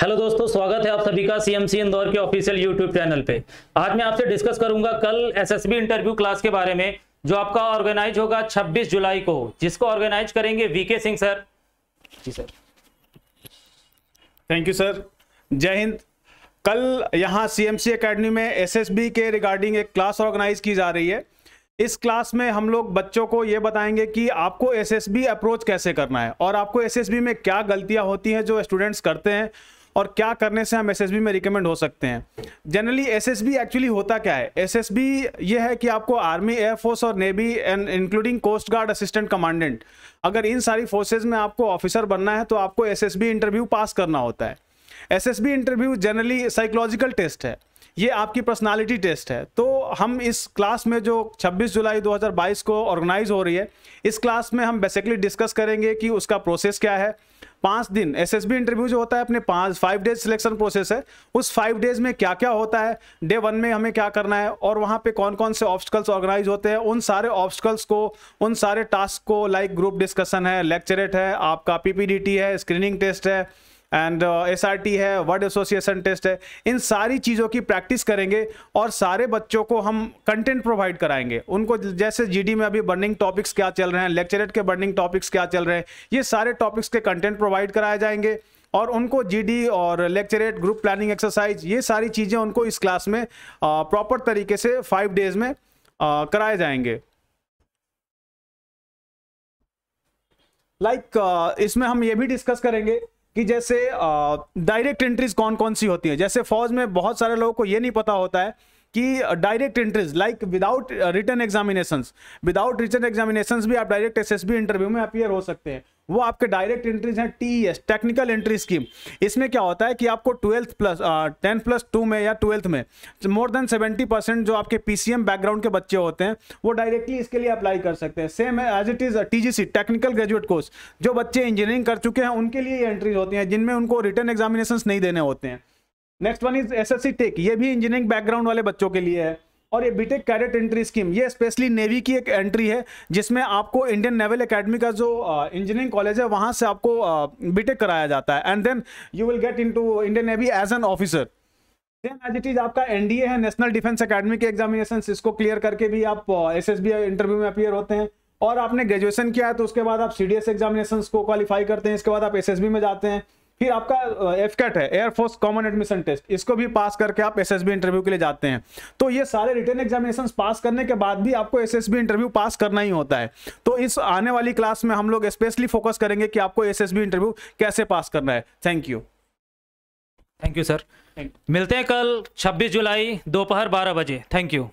hello दोस्तों स्वागत है आप सभी का सीएमसी इंदौर के ऑफिशियल यूट्यूब चैनल पे आज मैं आपसे डिस्कस करूंगा कल एसएसबी इंटरव्यू क्लास के बारे में जो आपका ऑर्गेनाइज होगा 26 जुलाई को जिसको ऑर्गेनाइज करेंगे VK Singh sir ji sir thank you sir Jai Hind कल यहाँ सीएमसी एकेडमी में एसएसबी के रिगार्डिंग एक क्लास ऑर्गेनाइज की जा रही है इस क्लास में हम लोग बच्चों को ये बताएंगे कि आपको एसएसबी अप्रोच कैसे करना है और आपको एसएसबी में क्या गलतियां होती हैं जो स्टूडेंट्स करते हैं और क्या करने से हम एस में रिकमेंड हो सकते हैं जनरली एस एक्चुअली होता क्या है एस ये है कि आपको आर्मी एयरफोर्स और navy and including coast guard assistant commandant अगर इन सारी फोर्सेज में आपको ऑफिसर बनना है तो आपको एस इंटरव्यू पास करना होता है SSB interview generally psychological test है ये आपकी पर्सनालिटी टेस्ट है तो हम इस क्लास में जो 26 जुलाई 2022 को ऑर्गेनाइज हो रही है इस क्लास में हम बेसिकली डिस्कस करेंगे कि उसका प्रोसेस क्या है पाँच दिन एसएसबी इंटरव्यू जो होता है अपने पाँच फाइव डेज सिलेक्शन प्रोसेस है उस फाइव डेज में क्या क्या होता है डे वन में हमें क्या करना है और वहाँ पे कौन कौन से ऑब्स्टिकल्स ऑर्गेनाइज होते हैं उन सारे ऑब्स्टिकल्स को उन सारे टास्क को लाइक ग्रुप डिस्कशन है लेक्चरेट है आपका पीपीडीटी है स्क्रीनिंग टेस्ट है एंड एस आर टी है वर्ड एसोसिएशन टेस्ट है इन सारी चीज़ों की प्रैक्टिस करेंगे और सारे बच्चों को हम कंटेंट प्रोवाइड कराएंगे उनको जैसे डी में अभी बर्निंग टॉपिक्स क्या चल रहे हैं लेक्चरेट के बर्निंग टॉपिक्स क्या चल रहे हैं ये सारे टॉपिक्स के कंटेंट प्रोवाइड कराए जाएंगे और उनको जीडी और लेक्चरेट ग्रुप प्लानिंग एक्सरसाइज ये सारी चीज़ें उनको इस क्लास में प्रॉपर uh, तरीके से फाइव डेज में uh, कराए जाएंगे लाइक like, uh, इसमें हम ये भी डिस्कस करेंगे कि जैसे डायरेक्ट एंट्रीज कौन कौन सी होती है जैसे फौज में बहुत सारे लोगों को ये नहीं पता होता है कि direct entries like without written examination without written examination भी आप डायरेक्ट एस इंटरव्यू में अपियर हो सकते हैं वो आपके डायरेक्ट एंट्रीज हैं T S technical entry scheme इसमें क्या होता है कि आपको twelfth plus tenth plus two में या ट्वेल्थ में मोर देन सेवेंटी परसेंट जो आपके पीसीएम बैकग्राउंड के बच्चे होते हैं वो डायरेक्टली इसके लिए अप्लाई कर सकते हैं सेम है as it is TGC technical graduate course जो बच्चे इंजीनियरिंग कर चुके हैं उनके लिए ये एंट्रीज होती हैं जिनमें उनको रिटर्न एग्जामिनेशन नहीं देने होते हैं next one is S S tech ये भी इंजीनियरिंग बैकग्राउंड वाले बच्चों के लिए है और ये बीटेक कैडेट एंट्री स्कीम ये स्पेशली नेवी की एक एंट्री है जिसमें आपको इंडियन नेवल एकेडमी का जो इंजीनियरिंग कॉलेज है वहां से आपको बीटेक कराया जाता है and then you will get into Indian navy as an officer then as it is आपका एनडीए है नेशनल डिफेंस अकेडमी के एग्जामिनेशन इसको क्लियर करके भी आप एस इंटरव्यू में अपियर होते हैं और आपने ग्रेजुएशन किया है तो उसके बाद आप सी डी एग्जामिनेशन को क्वालिफाई करते हैं इसके बाद आप एस में जाते हैं फिर आपका एफ कैट है एयरफोर्स कॉमन एडमिशन टेस्ट इसको भी पास करके आप एस इंटरव्यू के लिए जाते हैं तो ये सारे रिटर्न एग्जामिनेशन पास करने के बाद भी आपको एस इंटरव्यू पास करना ही होता है तो इस आने वाली क्लास में हम लोग स्पेशली फोकस करेंगे कि आपको एस इंटरव्यू कैसे पास करना है thank you thank you sir मिलते हैं कल छब्बीस जुलाई दोपहर बारह बजे थैंक यू